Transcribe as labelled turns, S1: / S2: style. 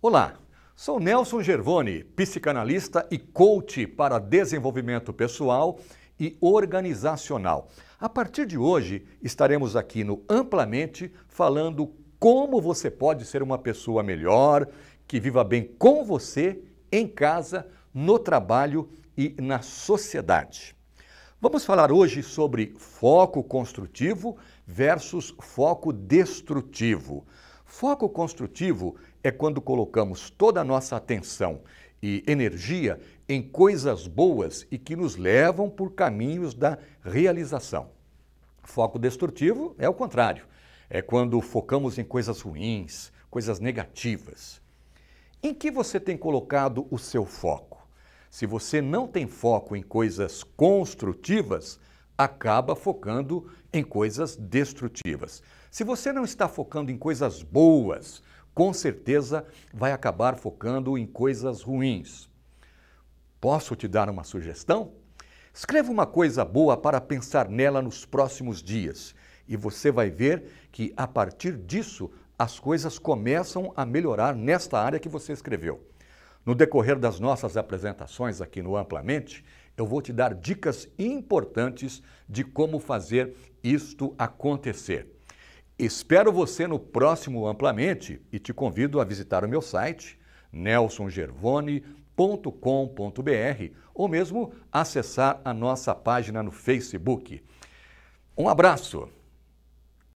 S1: Olá, sou Nelson Gervoni, psicanalista e coach para desenvolvimento pessoal e organizacional. A partir de hoje, estaremos aqui no Amplamente falando como você pode ser uma pessoa melhor, que viva bem com você, em casa, no trabalho e na sociedade. Vamos falar hoje sobre foco construtivo versus foco destrutivo. Foco construtivo é quando colocamos toda a nossa atenção e energia em coisas boas e que nos levam por caminhos da realização. Foco destrutivo é o contrário, é quando focamos em coisas ruins, coisas negativas. Em que você tem colocado o seu foco? Se você não tem foco em coisas construtivas, acaba focando em coisas destrutivas. Se você não está focando em coisas boas, com certeza vai acabar focando em coisas ruins. Posso te dar uma sugestão? Escreva uma coisa boa para pensar nela nos próximos dias e você vai ver que a partir disso as coisas começam a melhorar nesta área que você escreveu. No decorrer das nossas apresentações aqui no Amplamente, eu vou te dar dicas importantes de como fazer isto acontecer. Espero você no próximo Amplamente e te convido a visitar o meu site nelsongervone.com.br ou mesmo acessar a nossa página no Facebook. Um abraço!